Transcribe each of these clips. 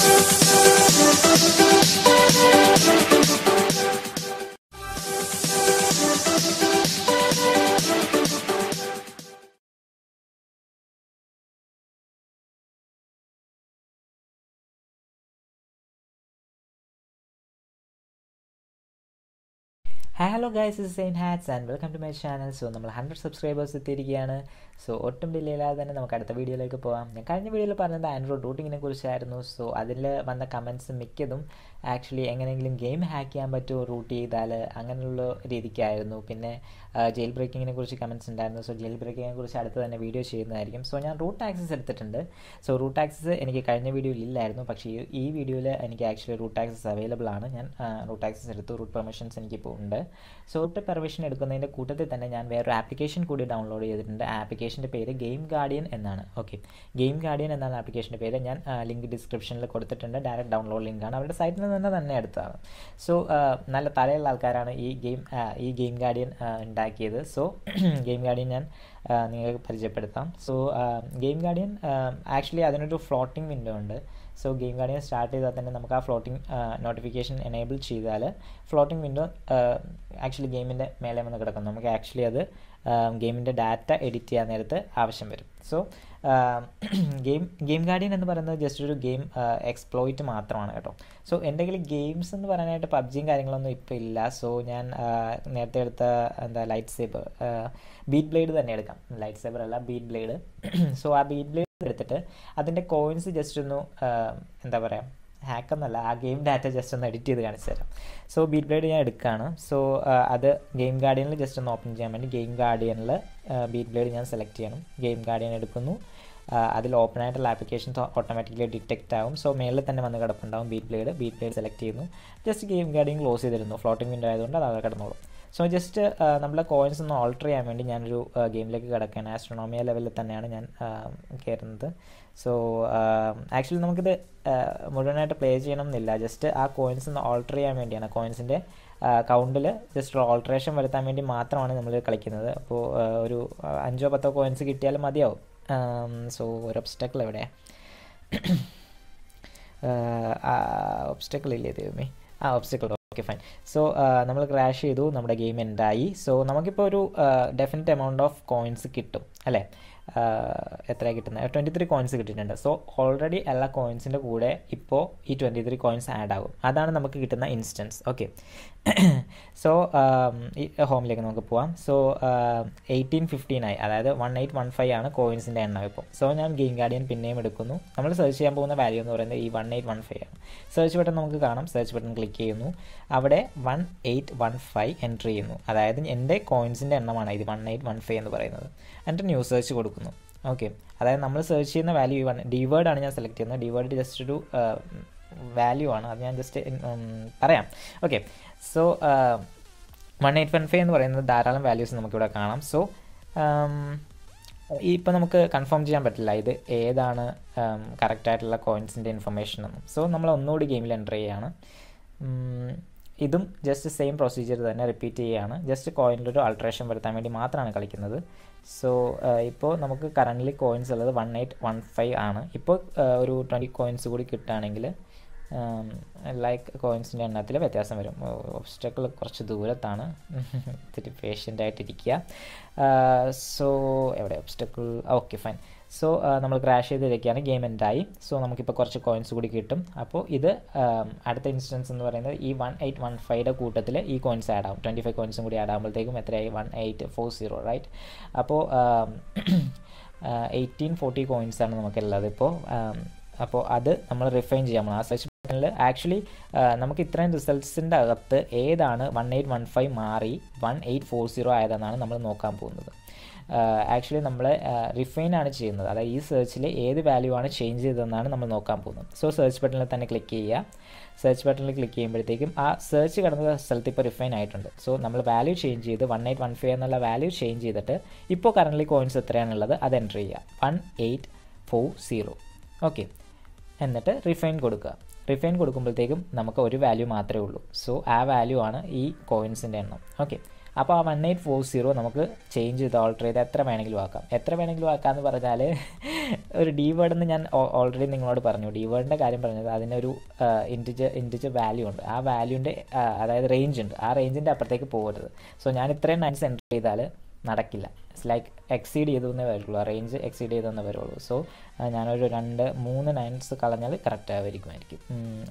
Thank you. Hello guys is സെയിൻ ഹാറ്റ്സ് and welcome to my channel so നമ്മൾ hundred subscribers എത്തിയിരിക്കുകയാണ് so ഒട്ടും ഡിലേ ഇല്ലാതെ തന്നെ നമുക്ക് അടുത്ത വീഡിയോയിലേക്ക് പോകാം ഞാൻ കഴിഞ്ഞ വീഡിയോയിൽ പറഞ്ഞത് ആൻഡ്രോയിഡ് റൂട്ടിങ്ങിനെ കുറിച്ചായിരുന്നു സോ അതിൽ വന്ന കമൻസ് മിക്കതും ആക്ച്വലി എങ്ങനെയെങ്കിലും ഗെയിം ഹാക്ക് ചെയ്യാൻ പറ്റുമോ റൂട്ട് ചെയ്താൽ അങ്ങനെയുള്ള രീതിക്കായിരുന്നു പിന്നെ ജയിൽ ബ്രേക്കിങ്ങിനെ കുറിച്ച് കമൻസ് ഉണ്ടായിരുന്നു സോ ജയിൽ ബ്രേക്കിങ്ങിനെ കുറിച്ച് അടുത്ത് തന്നെ വീഡിയോ ചെയ്യുന്നതായിരിക്കും സോ ഞാൻ റൂട്ട് ആക്സസ് എടുത്തിട്ടുണ്ട് സോ റൂട്ട് ആക്സസ് എനിക്ക് കഴിഞ്ഞ വീഡിയോയിൽ ഇല്ലായിരുന്നു പക്ഷേ ഈ വീഡിയോയിൽ എനിക്ക് ആക്ച്വലി റൂട്ട് ആക്സസ് അവൈലബിൾ ആണ് ഞാൻ റൂട്ട് ആക്സസ് എടുത്തു റൂട്ട് പെർമിഷൻസ് എനിക്കിപ്പോൾ ഉണ്ട് സോട്ട് പെർമിഷൻ എടുക്കുന്നതിൻ്റെ കൂട്ടത്തിൽ തന്നെ ഞാൻ വേറൊരു ആപ്ലിക്കേഷൻ കൂടി ഡൗൺലോഡ് ചെയ്തിട്ടുണ്ട് ആപ്ലിക്കേഷൻ്റെ പേര് ഗെയിം ഗാർഡിയൻ എന്നാണ് ഓക്കെ ഗെയിം ഗാർഡിയൻ എന്നാണ് ആപ്ലിക്കേഷൻ്റെ പേര് ഞാൻ ലിങ്ക് ഡിസ്ക്രിപ്ഷനിൽ കൊടുത്തിട്ടുണ്ട് ഡയറക്റ്റ് ഡൗൺലോഡ് ലിങ്കാണ് അവരുടെ സൈറ്റിൽ നിന്ന് തന്നെ എടുത്തതാണ് സോ നല്ല തലയുള്ള ആൾക്കാരാണ് ഈ ഗെയിം ഈ ഗെയിം ഗാർഡിയൻ ഉണ്ടാക്കിയത് സോ ഗെയിം ഗാർഡിയൻ ഞാൻ നിങ്ങൾക്ക് പരിചയപ്പെടുത്താം സോ ഗെയിം ഗാർഡിയൻ ആക്ച്വലി അതിനൊരു ഫ്ലോട്ടിംഗ് വിൻഡോ ഉണ്ട് സോ ഗെയിം ഗാർഡിയൻ സ്റ്റാർട്ട് ചെയ്താൽ തന്നെ നമുക്ക് ആ ഫ്ലോട്ടിംഗ് നോട്ടിഫിക്കേഷൻ എനേബിൾ ചെയ്താൽ ഫ്ലോട്ടിംഗ് വിൻഡോ ആക്ച്വലി ഗെയിമിൻ്റെ മേലെ വന്ന് കിടക്കും നമുക്ക് ആക്ച്വലി അത് ഗെയിമിൻ്റെ ഡാറ്റ എഡിറ്റ് ചെയ്യാൻ നേരത്ത് ആവശ്യം വരും സോ ഗെയിം ഗെയിം ഗാർഡിയൻ എന്ന് പറയുന്നത് ജസ്റ്റ് ഒരു ഗെയിം എക്സ്പ്ലോയിറ്റ് മാത്രമാണ് കേട്ടോ സോ എന്തെങ്കിലും ഗെയിംസ് എന്ന് പറയാനായിട്ട് പബ്ജിയും കാര്യങ്ങളൊന്നും ഇപ്പം ഇല്ല സോ ഞാൻ നേരത്തെ എടുത്ത എന്താ ലൈറ്റ് സേബർ ബീറ്റ് ബ്ലേഡ് തന്നെ എടുക്കാം ലൈറ്റ് സേബർ അല്ല ബീറ്റ് ബ്ലേഡ് സോ ആ ബീറ്റ് ബ്ലേഡ് എടുത്തിട്ട് അതിൻ്റെ കോയിൻസ് ജസ്റ്റ് ഒന്ന് എന്താ പറയുക എന്നല്ല ആ ഗെയിം ഡാറ്റ ജസ്റ്റ് ഒന്ന് എഡിറ്റ് ചെയ്ത് കാണിച്ചു തരാം സോ ബീറ്റ് ബ്ലേഡ് ഞാൻ എടുക്കുകയാണ് സോ അത് ഗെയിം ഗാർഡിയനിൽ ജസ്റ്റ് ഒന്ന് ഓപ്പൺ ചെയ്യാൻ വേണ്ടി ഗെയിം ഗാർഡിയനിൽ ബീറ്റ് ബ്ലേഡ് ഞാൻ സെലക്ട് ചെയ്യണം ഗെയിം ഗാർഡിയൻ എടുക്കുന്നു അതിൽ ഓപ്പൺ ആയിട്ടുള്ള ആപ്ലിക്കേഷൻസ് ഓട്ടോമാറ്റിക്കലി ഡിറ്റക്റ്റ് ആവും സോ മേളിൽ തന്നെ വന്ന് കിടപ്പുണ്ടാവും Beat Blade Beat Blade select ചെയ്യുന്നു ജസ്റ്റ് ഗെയിം ഗാർഡിയൻ ക്ലോസ് ചെയ്തിരുന്നു ഫ്ലോട്ടിംഗ് വിൻഡോ ആയതുകൊണ്ട് അത് കിടന്നോളും സോ ജസ്റ്റ് uh, നമ്മളെ കോയിൻസ് ഒന്ന് ഓൾട്ടർ ചെയ്യാൻ വേണ്ടി ഞാനൊരു ഗെയിമിലേക്ക് uh, കിടക്കുകയാണ് ആസ്ട്രോണോമിയ ലെവലിൽ തന്നെയാണ് ഞാൻ കയറുന്നത് സോ ആക്ച്വലി നമുക്കിത് uh, മുഴുവനായിട്ട് പ്ലേ ചെയ്യണം എന്നില്ല ജസ്റ്റ് ആ കോയിൻസ് ഒന്ന് ഓൾട്ടർ ചെയ്യാൻ വേണ്ടിയാണ് കോയിൻസിൻ്റെ കൗണ്ടിൽ ജസ്റ്റ് ഓൾട്ടറേഷൻ വരുത്താൻ വേണ്ടി മാത്രമാണ് നമ്മൾ കളിക്കുന്നത് അപ്പോൾ ഒരു അഞ്ചോ പത്തോ കോയിൻസ് കിട്ടിയാലും മതിയാവും സോ um, ഒരു ഒബ്സ്റ്റക്കിൾ എവിടെ ഒബ്സ്റ്റക്കിൾ ഇല്ലേ ദൈവമേ ആ ഒബ്സ്റ്റക്കിൾ ഓക്കെ ഫൈൻ സോ നമ്മൾ ക്രാഷ് ചെയ്തു നമ്മുടെ ഗെയിം എൻഡായി സോ നമുക്കിപ്പോൾ ഒരു ഡെഫിനറ്റ് എമൗണ്ട് ഓഫ് കോയിൻസ് കിട്ടും അല്ലേ എത്ര കിട്ടുന്നത് ട്വൻറ്റി ത്രീ കോയിൻസ് കിട്ടിയിട്ടുണ്ട് സോ ഓൾറെഡി എല്ലാ കോയിൻസിൻ്റെ കൂടെ ഇപ്പോൾ ഈ ട്വൻറ്റി ത്രീ കോയിൻസ് ആഡ് ആകും അതാണ് നമുക്ക് കിട്ടുന്ന ഇൻസ്റ്റൻസ് ഓക്കെ സോ ഈ ഹോമിലേക്ക് നമുക്ക് പോവാം സോ എയ്റ്റീൻ ഫിഫ്റ്റീൻ ആയി അതായത് വൺ എയ്റ്റ് വൺ ഫൈവ് ആണ് കോയിൻസിൻ്റെ എണ്ണം ഇപ്പോൾ സോ ഞാൻ ഗെയിം ഗാർഡിയൻ പിന്നെയും എടുക്കുന്നു നമ്മൾ സെർച്ച് ചെയ്യാൻ പോകുന്ന വാല്യൂ എന്ന് പറയുന്നത് ഈ വൺ എയ്റ്റ് വൺ ഫൈവ് ആണ് സെർച്ച് ബട്ടൺ നമുക്ക് കാണാം സെർച്ച് ബട്ടൺ ക്ലിക്ക് ചെയ്യുന്നു അവിടെ one eight one five entry ചെയ്യുന്നു അതായത് എൻ്റെ കോയിൻസിൻ്റെ എണ്ണമാണ് ഇത് വൺ എയ്റ്റ് വൺ ഫൈവ് എന്ന് പറയുന്നത് എൻ്റെ ന്യൂ സെർച്ച് കൊടുക്കും കൊടുക്കുന്നു ഓക്കെ അതായത് നമ്മൾ സെർച്ച് ചെയ്യുന്ന വാല്യൂ ആണ് ഡിവേഡ് ആണ് ഞാൻ സെലക്ട് ചെയ്യുന്നത് വേർഡ് ജസ്റ്റ് ഒരു വാല്യൂ ആണ് അത് ഞാൻ ജസ്റ്റ് പറയാം okay so one eight one five എന്ന് പറയുന്നത് ധാരാളം വാല്യൂസ് നമുക്കിവിടെ കാണാം സോ ഇപ്പോൾ നമുക്ക് കൺഫേം ചെയ്യാൻ പറ്റില്ല ഇത് ഏതാണ് കറക്റ്റായിട്ടുള്ള കോയിൻസിൻ്റെ ഇൻഫർമേഷൻ എന്നും സോ നമ്മൾ ഒന്നുകൂടി ഗെയിമിൽ എൻ്റർ ചെയ്യുകയാണ് ഇതും ജസ്റ്റ് സെയിം പ്രൊസീജിയർ തന്നെ റിപ്പീറ്റ് ചെയ്യുകയാണ് ജസ്റ്റ് ഒരു ആൾട്രേഷൻ വരുത്താൻ വേണ്ടി മാത്രമാണ് കളിക്കുന്നത് സോ uh, ഇപ്പോൾ നമുക്ക് കറൻ്റ്ലി കോയിൻസ് ഉള്ളത് വൺ എയ്റ്റ് വൺ ഫൈവ് ആണ് ഇപ്പോൾ uh, ഒരു ട്വൻറ്റി കോയിൻസ് കൂടി കിട്ടുകയാണെങ്കിൽ ലൈക്ക് um, കോയിൻസിൻ്റെ എണ്ണത്തിൽ വ്യത്യാസം വരും ഒബ്സ്റ്റക്കിൾ കുറച്ച് ദൂരത്താണ് ഇത്തിരി പേഷ്യൻ്റായിട്ടിരിക്കുക സോ uh, എവിടെ ഒബ്സ്റ്റക്കിൾ ഓക്കെ ഫൈൻ സോ നമ്മൾ ക്രാഷ് ചെയ്തിരിക്കുകയാണ് ഗെയിം ആയി സോ നമുക്കിപ്പോൾ കുറച്ച് കോയിൻസ് കൂടി കിട്ടും അപ്പോൾ ഇത് അടുത്ത ഇൻസ്റ്റൻസ് എന്ന് പറയുന്നത് ഈ വൺ എയ്റ്റ് വൺ ഫൈവയുടെ കൂട്ടത്തിൽ ഈ കോയിൻസ് ആഡ് ആവും ട്വൻറ്റി ഫൈവ് കോയിൻസും കൂടി ആഡ് ആകുമ്പോഴത്തേക്കും എത്രയായി one eight four zero right അപ്പോൾ എയ്റ്റീൻ ഫോർട്ടി ആണ് നമുക്കുള്ളത് ഇപ്പോൾ അപ്പോൾ അത് നമ്മൾ റിഫൈൻ ചെയ്യാൻ ആ സെർച്ച് ബട്ടണിൽ ആക്ച്വലി നമുക്ക് ഇത്രയും റിസൾട്ട്സിൻ്റെ അകത്ത് ഏതാണ് വൺ എയ്റ്റ് വൺ ഫൈവ് മാറി വൺ എയ്റ്റ് ഫോർ സീറോ ആയതെന്നാണ് നമ്മൾ നോക്കാൻ പോകുന്നത് ആക്ച്വലി നമ്മൾ റിഫൈൻ ആണ് ചെയ്യുന്നത് അതായത് ഈ സെർച്ചിൽ ഏത് വാല്യൂ ആണ് ചേഞ്ച് ചെയ്തതെന്നാണ് നമ്മൾ നോക്കാൻ പോകുന്നത് സോ സെർച്ച് ബട്ടണിൽ തന്നെ ക്ലിക്ക് ചെയ്യുക സെർച്ച് ബട്ടണിൽ ക്ലിക്ക് ചെയ്യുമ്പോഴത്തേക്കും ആ സെർച്ച് കിടന്ന സ്ഥലത്ത് ഇപ്പോൾ റിഫൈൻ ആയിട്ടുണ്ട് സോ നമ്മൾ വാല്യൂ ചേഞ്ച് ചെയ്ത് വൺ എയ്റ്റ് വൺ ഫൈവ് എന്നുള്ള വാല്യൂ ചേഞ്ച് ചെയ്തിട്ട് ഇപ്പോൾ കറൻ്റ് കോയിൻസ് എത്രയാണുള്ളത് അത് എൻ്റർ ചെയ്യുക one eight four zero okay എന്നിട്ട് റിഫൈൻ കൊടുക്കുക റിഫൈൻ കൊടുക്കുമ്പോഴത്തേക്കും നമുക്ക് ഒരു വാല്യൂ മാത്രമേ ഉള്ളൂ സോ ആ വാല്യൂ ആണ് ഈ കോയിൻസിൻ്റെ എണ്ണം ഓക്കെ അപ്പോൾ ആ വൺ എയ്റ്റ് ഫോർ സീറോ നമുക്ക് ചേഞ്ച് ചെയ്ത് ഓൾട്ടർ ചെയ്ത് എത്ര വേണമെങ്കിലും ആക്കാം എത്ര വേണമെങ്കിലും ആക്കാം എന്ന് പറഞ്ഞാൽ ഒരു ഡി വേർഡ് എന്ന് ഞാൻ ഓൾറെഡി നിങ്ങളോട് പറഞ്ഞു ഡി വേർഡിൻ്റെ കാര്യം പറഞ്ഞത് അതിനൊരു ഇൻറ്റിജ് ഇൻറ്റിജ് വാല്യൂ ഉണ്ട് ആ വാല്യൂൻ്റെ അതായത് റേഞ്ച് ഉണ്ട് ആ റേഞ്ചിൻ്റെ അപ്പുറത്തേക്ക് പോകരുത് സോ ഞാൻ ഇത്രയും നൈൻസ് എൻ്റർ ചെയ്താൽ നടക്കില്ല ഇറ്റ്സ് ലൈക്ക് എക്സീഡ് തന്നേ വരുള്ളൂ റേഞ്ച് എക്സീഡ് തന്നേ വരുള്ളൂ സോ ഞാനൊരു രണ്ട് മൂന്ന് നയൻസ് കളഞ്ഞാൽ കറക്റ്റ് ആവുമായിരിക്കുമായിരിക്കും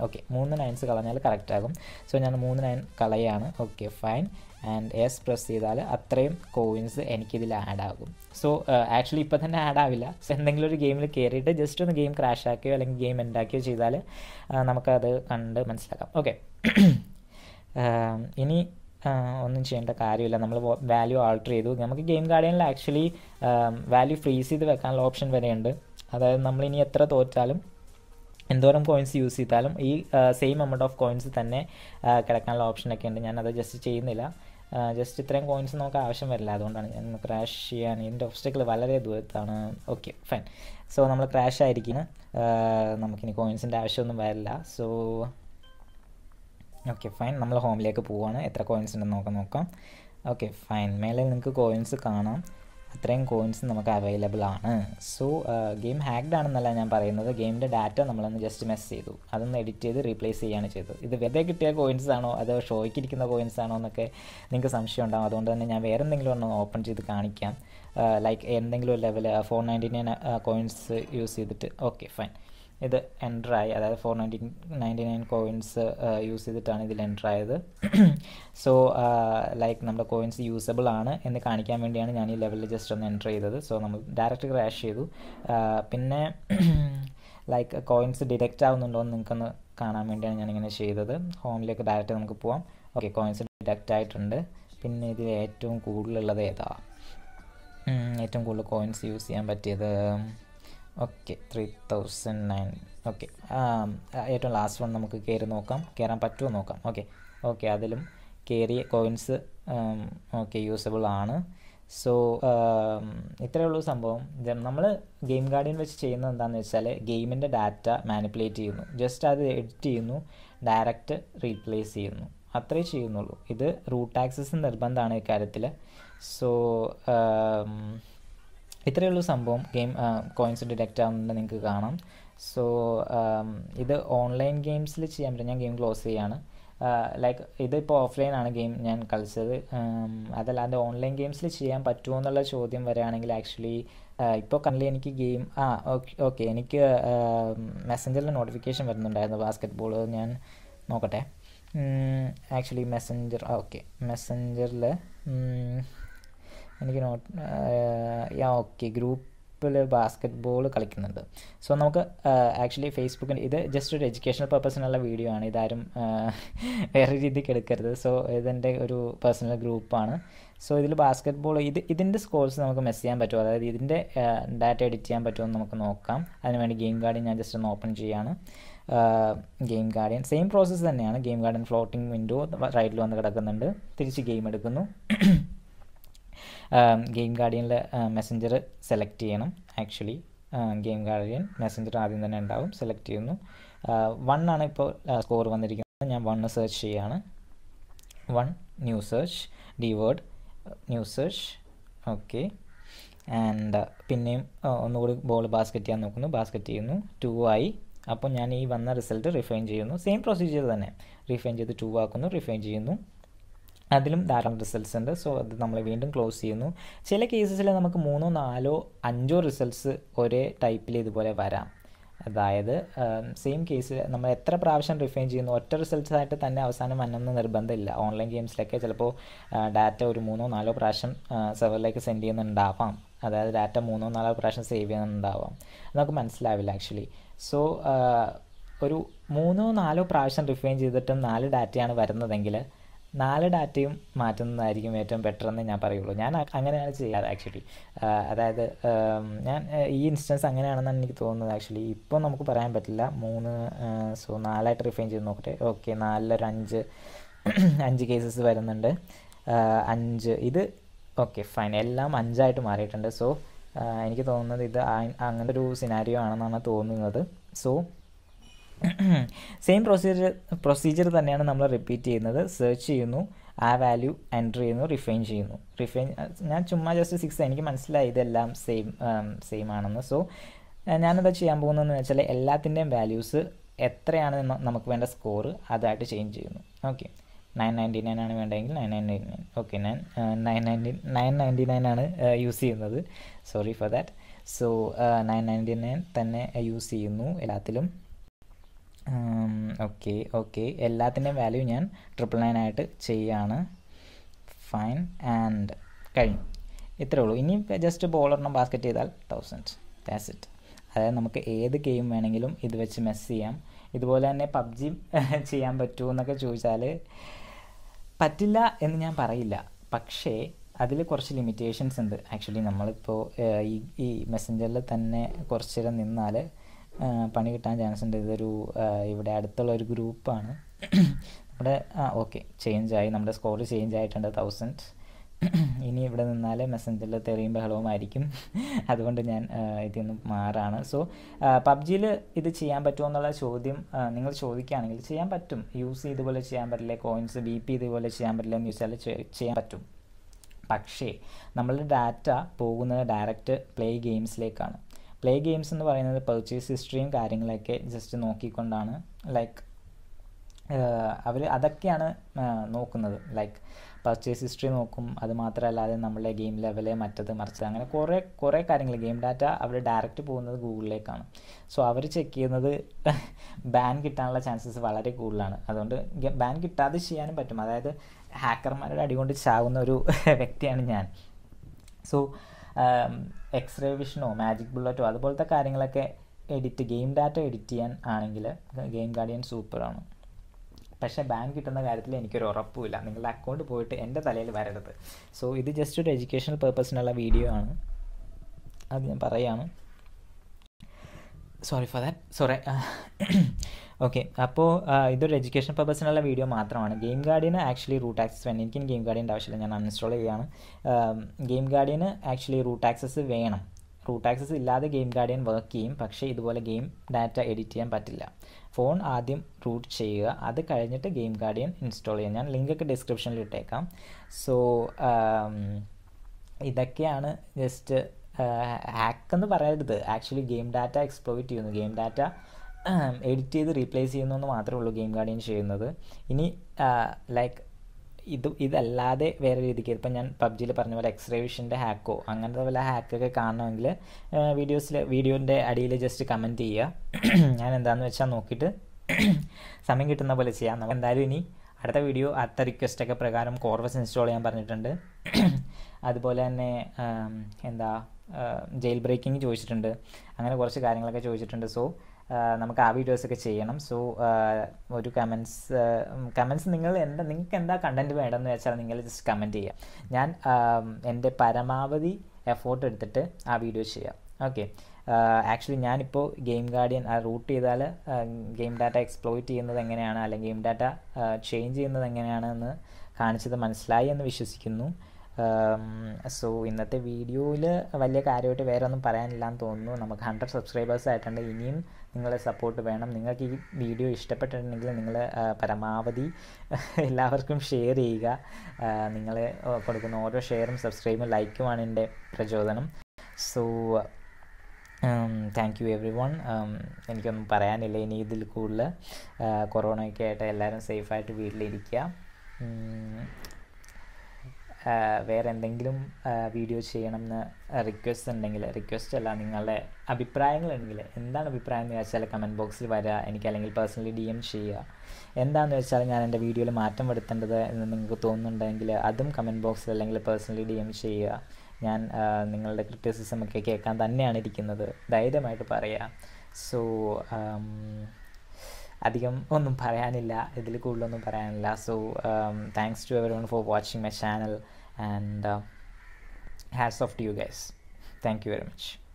ഓക്കെ മൂന്ന് നയൻസ് കളഞ്ഞാൽ കറക്റ്റ് ആകും സോ ഞാൻ മൂന്ന് നയൻ കളയാണ് okay fine and yes press ചെയ്താൽ അത്രയും കോയിൻസ് എനിക്കിതിൽ ആഡ് ആകും സോ ആക്ച്വലി uh, ഇപ്പം തന്നെ ആഡ് ആവില്ല സോ എന്തെങ്കിലും ഒരു ഗെയിമിൽ കയറിയിട്ട് ജസ്റ്റ് ഒന്ന് ഗെയിം ക്രാഷ് ആക്കുകയോ അല്ലെങ്കിൽ ഗെയിം ഉണ്ടാക്കുകയോ ചെയ്താൽ നമുക്കത് കണ്ട് മനസ്സിലാക്കാം ഓക്കെ um, ഇനി ഒന്നും ചെയ്യേണ്ട കാര്യമില്ല നമ്മൾ വാല്യൂ ആൾട്ടർ ചെയ്തു നമുക്ക് ഗെയിം ഗാർഡിയനിൽ ആക്ച്വലി വാല്യൂ ഫ്രീസ് ചെയ്ത് വെക്കാനുള്ള ഓപ്ഷൻ വരെയുണ്ട് അതായത് നമ്മളിനി എത്ര തോറ്റാലും എന്തോരം കോയിൻസ് യൂസ് ചെയ്താലും ഈ സെയിം എമൗണ്ട് ഓഫ് കോയിൻസ് തന്നെ കിടക്കാനുള്ള ഓപ്ഷനൊക്കെ ഉണ്ട് ഞാനത് ജസ്റ്റ് ചെയ്യുന്നില്ല ജസ്റ്റ് ഇത്രയും കോയിൻസ് നമുക്ക് ആവശ്യം വരില്ല അതുകൊണ്ടാണ് ഞാൻ ക്രാഷ് ചെയ്യാൻ ഇതിൻ്റെ ഒബ്സ്റ്റക്കിൾ വളരെ ദൂരത്താണ് ഓക്കെ ഫൈൻ സോ നമ്മൾ ക്രാഷ് ആയിരിക്കുന്നു നമുക്കിനി കോയിൻസിൻ്റെ ആവശ്യമൊന്നും വരില്ല സോ ഓക്കെ ഫൈൻ നമ്മൾ ഹോമിലേക്ക് പോവുകയാണ് എത്ര കോയിൻസ് ഉണ്ടെന്ന് നോക്കാം നോക്കാം ഓക്കെ ഫൈൻ മേലെ നിങ്ങൾക്ക് കോയിൻസ് കാണാം ഇത്രയും കോയിൻസ് നമുക്ക് അവൈലബിൾ ആണ് സോ ഗെയിം ഹാക്ഡ് ആണെന്നല്ല ഞാൻ പറയുന്നത് ഗെയിമിൻ്റെ ഡാറ്റ നമ്മളൊന്ന് ജസ്റ്റ് മെസ് ചെയ്തു അതൊന്ന് എഡിറ്റ് ചെയ്ത് റീപ്ലേസ് ചെയ്യുകയാണ് ചെയ്തത് ഇത് വെറുതെ കിട്ടിയ കോയിൻസ് ആണോ അതോ ഷോയ്ക്കിരിക്കുന്ന കോയിൻസ് ആണോ എന്നൊക്കെ നിങ്ങൾക്ക് സംശയം ഉണ്ടാകും അതുകൊണ്ട് തന്നെ ഞാൻ വേറെ എന്തെങ്കിലും ഒന്ന് ഓപ്പൺ ചെയ്ത് കാണിക്കാം ലൈക്ക് എന്തെങ്കിലും level four ninety nine coins use ചെയ്തിട്ട് ഓക്കെ ഫൈൻ ഇത് എൻ്റർ ആയി അതായത് four ninety ninety nine coins use ചെയ്തിട്ടാണ് ഇതിൽ എൻ്റർ ആയത് സോ ലൈക്ക് uh, നമ്മുടെ കോയിൻസ് യൂസബിൾ ആണ് എന്ന് കാണിക്കാൻ വേണ്ടിയാണ് ഞാൻ ഈ ലെവലിൽ ജസ്റ്റ് ഒന്ന് എൻ്റർ ചെയ്തത് സോ നമ്മൾ ഡയറക്റ്റ് ക്രാഷ് ചെയ്തു uh, പിന്നെ ലൈക്ക് കോയിൻസ് ഡിറ്റക്റ്റ് ആവുന്നുണ്ടോ എന്ന് നിങ്ങൾക്കൊന്ന് കാണാൻ വേണ്ടിയാണ് ഞാനിങ്ങനെ ചെയ്തത് ഹോമിലേക്ക് ഡയറക്റ്റ് നമുക്ക് പോവാം ഓക്കെ കോയിൻസ് ഡിറ്റക്റ്റ് ആയിട്ടുണ്ട് പിന്നെ ഇതിൽ ഏറ്റവും കൂടുതലുള്ളത് ഏതാ ഏറ്റവും കൂടുതൽ കോയിൻസ് യൂസ് ചെയ്യാൻ പറ്റിയത് okay three thousand nine okay ഏറ്റവും ലാസ്റ്റ് വൺ നമുക്ക് കയറി നോക്കാം കയറാൻ പറ്റുമോ നോക്കാം ഓക്കെ ഓക്കെ അതിലും കയറിയ കോയിൻസ് ഓക്കെ യൂസബിൾ ആണ് സോ ഇത്രയേ ഉള്ളൂ സംഭവം നമ്മൾ ഗെയിം ഗാർഡിയൻ വെച്ച് ചെയ്യുന്നത് എന്താണെന്ന് വെച്ചാൽ ഗെയിമിൻ്റെ ഡാറ്റ മാനിപ്പുലേറ്റ് ചെയ്യുന്നു ജസ്റ്റ് അത് എഡിറ്റ് ചെയ്യുന്നു ഡയറക്റ്റ് റീപ്ലേസ് ചെയ്യുന്നു അത്രേ ചെയ്യുന്നുള്ളൂ ഇത് റൂട്ട് ആക്സസ് നിർബന്ധമാണ് ഇക്കാര്യത്തിൽ സോ ഇത്രയേ ഉള്ളൂ സംഭവം ഗെയിം കോയിൻസ് ഡിറ്റക്റ്റ് ആവുന്നുണ്ട് നിങ്ങൾക്ക് കാണാം സോ ഇത് ഓൺലൈൻ ഗെയിംസിൽ ചെയ്യാൻ പറ്റും ഞാൻ ഗെയിം ക്ലോസ് ചെയ്യാണ് ലൈക്ക് ഇതിപ്പോൾ ഓഫ്ലൈൻ ആണ് ഗെയിം ഞാൻ കളിച്ചത് അതല്ലാതെ ഓൺലൈൻ ഗെയിംസിൽ ചെയ്യാൻ പറ്റുമോ എന്നുള്ള ചോദ്യം വരികയാണെങ്കിൽ ആക്ച്വലി ഇപ്പോൾ കണ്ടില്ല എനിക്ക് ഗെയിം ആ ഓക്കെ ഓക്കെ എനിക്ക് മെസ്സഞ്ചറിൽ നോട്ടിഫിക്കേഷൻ വരുന്നുണ്ടായിരുന്നു ബാസ്ക്കറ്റ് ബോൾ ഞാൻ നോക്കട്ടെ ആക്ച്വലി മെസ്സഞ്ചർ ഓക്കെ മെസ്സഞ്ചറിൽ എനിക്ക് നോട്ട് യാ ഓക്കെ ഗ്രൂപ്പിൽ ബാസ്ക്കറ്റ് ബോൾ കളിക്കുന്നുണ്ട് സോ നമുക്ക് ആക്ച്വലി ഫേസ്ബുക്കിൽ ഇത് ജസ്റ്റ് ഒരു എഡ്യൂക്കേഷണൽ പർപ്പസിനുള്ള വീഡിയോ ആണ് ഇതാരും വേറെ രീതിക്ക് എടുക്കരുത് സോ ഇതെൻ്റെ ഒരു പേഴ്സണൽ ഗ്രൂപ്പാണ് സോ ഇതിൽ ബാസ്ക്കറ്റ് ബോൾ ഇത് ഇതിൻ്റെ സ്കോർസ് നമുക്ക് മെസ് ചെയ്യാൻ പറ്റുമോ അതായത് ഇതിൻ്റെ ഡാറ്റ എഡിറ്റ് ചെയ്യാൻ പറ്റുമോ എന്ന് നമുക്ക് നോക്കാം അതിനുവേണ്ടി ഗെയിം ഗാർഡിയൻ ഞാൻ ജസ്റ്റ് ഒന്ന് ഓപ്പൺ ചെയ്യുകയാണ് ഗെയിം ഗാർഡിയൻ സെയിം പ്രോസസ്സ് തന്നെയാണ് ഗെയിം ഗാർഡിയൻ ഫ്ലോട്ടിംഗ് വിൻഡോ റൈറ്റിൽ വന്ന് കിടക്കുന്നുണ്ട് തിരിച്ച് ഗെയിം എടുക്കുന്നു ഗെയിം ഗാർഡിയനിലെ മെസ്സഞ്ചർ സെലക്ട് ചെയ്യണം ആക്ച്വലി ഗെയിം ഗാർഡിയൻ മെസ്സഞ്ചർ ആദ്യം തന്നെ ഉണ്ടാവും സെലക്ട് ചെയ്യുന്നു വൺ uh, ആണ് ഇപ്പോൾ സ്കോർ uh, വന്നിരിക്കുന്നത് ഞാൻ വണ്ണ് സെർച്ച് ചെയ്യുകയാണ് one new search the word new search okay and പിന്നെയും uh, ഒന്നുകൂടി ബോൾ ബാസ്ക്കറ്റ് ചെയ്യാൻ നോക്കുന്നു ബാസ്ക്കറ്റ് ചെയ്യുന്നു ടു ആയി അപ്പോൾ ഞാൻ ഈ വന്ന റിസൾട്ട് റിഫൈൻ ചെയ്യുന്നു സെയിം പ്രൊസീജിയർ തന്നെ റിഫൈൻ ചെയ്ത് ടു ആക്കുന്നു റിഫൈൻ ചെയ്യുന്നു അതിലും ധാരാളം റിസൾട്ട്സ് ഉണ്ട് സോ അത് നമ്മൾ വീണ്ടും ക്ലോസ് ചെയ്യുന്നു ചില കേസസിൽ നമുക്ക് മൂന്നോ നാലോ അഞ്ചോ റിസൾട്ട്സ് ഒരേ ടൈപ്പിൽ ഇതുപോലെ വരാം അതായത് സെയിം കേസ് നമ്മൾ എത്ര പ്രാവശ്യം റിഫൈൻ ചെയ്യുന്നു ഒറ്റ റിസൾട്ട്സ് ആയിട്ട് തന്നെ അവസാനം വന്നെന്ന് നിർബന്ധമില്ല ഓൺലൈൻ ഗെയിംസിലൊക്കെ ചിലപ്പോൾ ഡാറ്റ ഒരു മൂന്നോ നാലോ പ്രാവശ്യം സെർവറിലേക്ക് സെൻഡ് ചെയ്യുന്നുണ്ടാവാം അതായത് ഡാറ്റ മൂന്നോ നാലോ പ്രാവശ്യം സേവ് ചെയ്യുന്നുണ്ടാവാം നമുക്ക് മനസ്സിലാവില്ല ആക്ച്വലി സോ ഒരു മൂന്നോ നാലോ പ്രാവശ്യം റിഫൈൻ ചെയ്തിട്ടും നാല് ഡാറ്റയാണ് വരുന്നതെങ്കിൽ നാല് ഡാറ്റയും മാറ്റുന്നതായിരിക്കും ഏറ്റവും ബെറ്റർ എന്ന് ഞാൻ പറയുള്ളൂ ഞാൻ അങ്ങനെയാണ് ചെയ്യാറ് ആക്ച്വലി അതായത് ഞാൻ ഈ ഇൻസ്റ്റൻസ് അങ്ങനെയാണെന്നാണ് എനിക്ക് തോന്നുന്നത് ആക്ച്വലി ഇപ്പോൾ നമുക്ക് പറയാൻ പറ്റില്ല മൂന്ന് സോ നാലായിട്ട് റിഫൈൻ ചെയ്ത് നോക്കട്ടെ ഓക്കെ നാലിലൊരു അഞ്ച് അഞ്ച് കേസസ് വരുന്നുണ്ട് അഞ്ച് ഇത് ഓക്കെ ഫൈൻ എല്ലാം അഞ്ചായിട്ട് മാറിയിട്ടുണ്ട് സോ എനിക്ക് തോന്നുന്നത് ഇത് അങ്ങനെ ഒരു സിനാരിയോ ആണെന്നാണ് തോന്നുന്നത് സോ സെയിം പ്രൊസീജിയർ പ്രൊസീജിയർ തന്നെയാണ് നമ്മൾ റിപ്പീറ്റ് ചെയ്യുന്നത് സെർച്ച് ചെയ്യുന്നു ആ വാല്യൂ എൻ്റർ ചെയ്യുന്നു റിഫൈൻ ചെയ്യുന്നു റിഫൈൻ ഞാൻ ചുമ്മാ ജസ്റ്റ് സിക്സ് എനിക്ക് മനസ്സിലായി ഇതെല്ലാം സെയിം സെയിം ആണെന്ന് സോ ഞാനെന്താ ചെയ്യാൻ പോകുന്നതെന്ന് വെച്ചാൽ എല്ലാത്തിൻ്റെയും വാല്യൂസ് എത്രയാണ് നമുക്ക് വേണ്ട സ്കോർ അതായിട്ട് ചേഞ്ച് ചെയ്യുന്നു ഓക്കെ നയൻ നയൻറ്റി നയൻ ആണ് വേണ്ടതെങ്കിൽ നയൻ നയൻറ്റി നയൻ ഓക്കെ ഞാൻ nine ninety nine ninety nine ആണ് യൂസ് ചെയ്യുന്നത് sorry for that so nine ninety nine തന്നെ യൂസ് ചെയ്യുന്നു എല്ലാത്തിലും ഓക്കെ ഓക്കെ എല്ലാത്തിൻ്റെയും വാല്യൂ ഞാൻ ട്രിപ്പിൾ നയൻ ആയിട്ട് ചെയ്യുകയാണ് ഫൈൻ ആൻഡ് കഴിഞ്ഞു ഇത്രേ ഉള്ളൂ ഇനി ജസ്റ്റ് ബോളറിനെ ബാസ്ക്കറ്റ് ചെയ്താൽ തൗസൻഡ് ദാസിറ്റ് ഇറ്റ് അതായത് നമുക്ക് ഏത് ഗെയിം വേണമെങ്കിലും ഇത് വെച്ച് മെസ് ചെയ്യാം ഇതുപോലെ തന്നെ പബ്ജി ചെയ്യാൻ പറ്റുമോ എന്നൊക്കെ ചോദിച്ചാൽ പറ്റില്ല എന്ന് ഞാൻ പറയില്ല പക്ഷേ അതിൽ കുറച്ച് ലിമിറ്റേഷൻസ് ഉണ്ട് ആക്ച്വലി നമ്മളിപ്പോൾ ഈ ഈ മെസ്സഞ്ചറിൽ തന്നെ കുറച്ച് നേരം നിന്നാൽ പണി കിട്ടാൻ ചാൻസ് ഉണ്ട് ഇതൊരു ഇവിടെ അടുത്തുള്ള ഒരു ഗ്രൂപ്പാണ് നമ്മുടെ ആ ഓക്കെ ആയി നമ്മുടെ സ്കോർ ചേഞ്ച് ആയിട്ടുണ്ട് തൗസൻഡ് ഇനി ഇവിടെ നിന്നാലേ മെസ്സഞ്ചറിൽ തെറിയും ബഹളവുമായിരിക്കും അതുകൊണ്ട് ഞാൻ ഇതിൽ നിന്ന് മാറാണ് സോ പബ്ജിയിൽ ഇത് ചെയ്യാൻ പറ്റുമോ എന്നുള്ള ചോദ്യം നിങ്ങൾ ചോദിക്കുകയാണെങ്കിൽ ചെയ്യാൻ പറ്റും യൂസ് ഇതുപോലെ ചെയ്യാൻ പറ്റില്ല കോയിൻസ് ബി പി ഇതുപോലെ ചെയ്യാൻ പറ്റില്ല എന്ന് ചോദിച്ചാൽ ചെയ്യാൻ പറ്റും പക്ഷേ നമ്മളുടെ ഡാറ്റ പോകുന്നത് ഡയറക്റ്റ് പ്ലേ ഗെയിംസിലേക്കാണ് പ്ലേ ഗെയിംസ് എന്ന് പറയുന്നത് പർച്ചേസ് ഹിസ്റ്ററിയും കാര്യങ്ങളൊക്കെ ജസ്റ്റ് നോക്കിക്കൊണ്ടാണ് ലൈക്ക് അവർ അതൊക്കെയാണ് നോക്കുന്നത് ലൈക്ക് പർച്ചേസ് ഹിസ്റ്ററി നോക്കും അത് മാത്രമല്ലാതെ നമ്മളെ ഗെയിം ലെവല് മറ്റത് മറിച്ചത് അങ്ങനെ കുറേ കുറേ കാര്യങ്ങൾ ഗെയിം ഡാറ്റ അവർ ഡയറക്റ്റ് പോകുന്നത് ഗൂഗിളിലേക്കാണ് സോ അവർ ചെക്ക് ചെയ്യുന്നത് ബാൻ കിട്ടാനുള്ള ചാൻസസ് വളരെ കൂടുതലാണ് അതുകൊണ്ട് ബാൻ കിട്ടാതെ ചെയ്യാനും പറ്റും അതായത് ഹാക്കർമാരുടെ അടികൊണ്ട് ചാവുന്ന ഒരു വ്യക്തിയാണ് ഞാൻ സോ എക്സ്റേ വിഷനോ മാജിക് ബുള്ളറ്റോ അതുപോലത്തെ കാര്യങ്ങളൊക്കെ എഡിറ്റ് ഗെയിം ഡാറ്റ എഡിറ്റ് ചെയ്യാൻ ആണെങ്കിൽ ഗെയിം ഗാർഡിയൻ സൂപ്പറാണ് പക്ഷേ ബാങ്ക് കിട്ടുന്ന കാര്യത്തിൽ എനിക്കൊരു ഉറപ്പുമില്ല നിങ്ങളുടെ അക്കൗണ്ട് പോയിട്ട് എൻ്റെ തലയിൽ വരരുത് സോ ഇത് ജസ്റ്റ് ഒരു എഡ്യൂക്കേഷണൽ പേർപ്പസിനുള്ള വീഡിയോ ആണ് അത് ഞാൻ പറയുകയാണ് sorry for that sorry okay അപ്പോൾ ഇതൊരു എഡ്യൂക്കേഷൻ പർപ്പസിനുള്ള വീഡിയോ മാത്രമാണ് ഗെയിം ഗാർഡിന് ആക്ച്വലി റൂട്ട് ആക്സസ് വേണം എനിക്കും ഗെയിം ഗാർഡിൻ്റെ ആവശ്യമില്ല ഞാൻ അൺഇൻസ്റ്റാൾ ചെയ്യുകയാണ് ഗെയിം ഗാർഡിന് ആക്ച്വലി റൂട്ട് ആക്സസ് വേണം റൂട്ട് ആക്സസ് ഇല്ലാതെ ഗെയിം ഗാർഡിയൻ വർക്ക് ചെയ്യും പക്ഷേ ഇതുപോലെ ഗെയിം ഡാറ്റ എഡിറ്റ് ചെയ്യാൻ പറ്റില്ല ഫോൺ ആദ്യം റൂട്ട് ചെയ്യുക അത് കഴിഞ്ഞിട്ട് ഗെയിം ഗാർഡിയൻ ഇൻസ്റ്റാൾ ചെയ്യാം ഞാൻ ലിങ്കൊക്കെ ഡിസ്ക്രിപ്ഷനിൽ ഇട്ടേക്കാം സോ ഇതൊക്കെയാണ് ജസ്റ്റ് ഹാക്ക് എന്ന് പറയരുത് ആക്ച്വലി ഗെയിം ഡാറ്റ എക്സ്പ്ലോയിറ്റ് ചെയ്യുന്നു ഗെയിം ഡാറ്റ എഡിറ്റ് ചെയ്ത് റീപ്ലേസ് ചെയ്യുന്നു മാത്രമേ ഉള്ളൂ ഗെയിം ഗാർഡിയൻ ചെയ്യുന്നത് ഇനി ലൈക്ക് ഇത് ഇതല്ലാതെ വേറെ രീതിക്ക് ഇപ്പം ഞാൻ പബ്ജിയിൽ പറഞ്ഞ പോലെ എക്സ്റേ വിഷൻ്റെ ഹാക്കോ അങ്ങനത്തെ വല്ല ഹാക്കൊക്കെ കാണണമെങ്കിൽ വീഡിയോസിൽ വീഡിയോൻ്റെ അടിയിൽ ജസ്റ്റ് കമൻറ്റ് ചെയ്യുക ഞാൻ എന്താണെന്ന് വെച്ചാൽ നോക്കിയിട്ട് സമയം കിട്ടുന്ന പോലെ ചെയ്യാം നമുക്ക് എന്തായാലും ഇനി അടുത്ത വീഡിയോ അടുത്ത റിക്വസ്റ്റൊക്കെ പ്രകാരം കോർവസ് ഇൻസ്റ്റാൾ ചെയ്യാൻ പറഞ്ഞിട്ടുണ്ട് അതുപോലെ തന്നെ എന്താ ജയിൽ ബ്രേക്കിംഗ് ചോദിച്ചിട്ടുണ്ട് അങ്ങനെ കുറച്ച് കാര്യങ്ങളൊക്കെ ചോദിച്ചിട്ടുണ്ട് സോ നമുക്ക് ആ വീഡിയോസൊക്കെ ചെയ്യണം സോ ഒരു കമൻസ് കമൻസ് നിങ്ങൾ എന്താ നിങ്ങൾക്ക് എന്താ കണ്ടൻറ്റ് വേണമെന്ന് വെച്ചാൽ നിങ്ങൾ ജസ്റ്റ് കമൻറ്റ് ചെയ്യുക ഞാൻ എൻ്റെ പരമാവധി എഫോർട്ട് എടുത്തിട്ട് ആ വീഡിയോ ചെയ്യാം ഓക്കെ ആക്ച്വലി ഞാനിപ്പോൾ ഗെയിം ഗാർഡിയൻ ആ റൂട്ട് ചെയ്താൽ ഗെയിം ഡാറ്റ എക്സ്പ്ലോയിറ്റ് ചെയ്യുന്നത് എങ്ങനെയാണ് അല്ലെങ്കിൽ ഗെയിം ഡാറ്റ ചേഞ്ച് ചെയ്യുന്നത് എങ്ങനെയാണ് എന്ന് കാണിച്ചത് മനസ്സിലായി എന്ന് വിശ്വസിക്കുന്നു സോ ഇന്നത്തെ വീഡിയോയിൽ വലിയ കാര്യമായിട്ട് വേറെ ഒന്നും പറയാനില്ല എന്ന് തോന്നുന്നു നമുക്ക് ഹൺഡ്രഡ് സബ്സ്ക്രൈബേഴ്സ് ആയിട്ടുണ്ട് ഇനിയും നിങ്ങളെ സപ്പോർട്ട് വേണം നിങ്ങൾക്ക് ഈ വീഡിയോ ഇഷ്ടപ്പെട്ടിട്ടുണ്ടെങ്കിൽ നിങ്ങൾ പരമാവധി എല്ലാവർക്കും ഷെയർ ചെയ്യുക നിങ്ങൾ കൊടുക്കുന്ന ഓരോ ഷെയറും സബ്സ്ക്രൈബും ലൈക്കുമാണ് എൻ്റെ പ്രചോദനം so thank you everyone എനിക്കൊന്നും പറയാനില്ല ഇനി ഇതിൽ കൂടുതൽ കൊറോണയൊക്കെ ആയിട്ട് എല്ലാവരും സേഫായിട്ട് വീട്ടിലിരിക്കുക വേറെ എന്തെങ്കിലും വീഡിയോ ചെയ്യണമെന്ന് റിക്വസ്റ്റ് ഉണ്ടെങ്കിൽ റിക്വസ്റ്റ് അല്ല നിങ്ങളുടെ അഭിപ്രായങ്ങളുണ്ടെങ്കിൽ എന്താണ് അഭിപ്രായം എന്ന് വെച്ചാൽ കമൻറ്റ് ബോക്സിൽ വരിക എനിക്ക് അല്ലെങ്കിൽ പേഴ്സണലി ഡി എം ചെയ്യുക എന്താണെന്ന് വെച്ചാൽ ഞാൻ എൻ്റെ വീഡിയോയിൽ മാറ്റം വരുത്തേണ്ടത് എന്ന് നിങ്ങൾക്ക് തോന്നുന്നുണ്ടെങ്കിൽ അതും കമൻറ്റ് ബോക്സിൽ അല്ലെങ്കിൽ പേഴ്സണലി ഡി എം ചെയ്യുക ഞാൻ നിങ്ങളുടെ ക്രിറ്റിസിസം ഒക്കെ കേൾക്കാൻ തന്നെയാണ് ഇരിക്കുന്നത് ധൈര്യമായിട്ട് പറയുക സോ അധികം ഒന്നും പറയാനില്ല ഇതിൽ കൂടുതലൊന്നും പറയാനില്ല so thanks to everyone for watching my channel and hats off to you guys thank you very much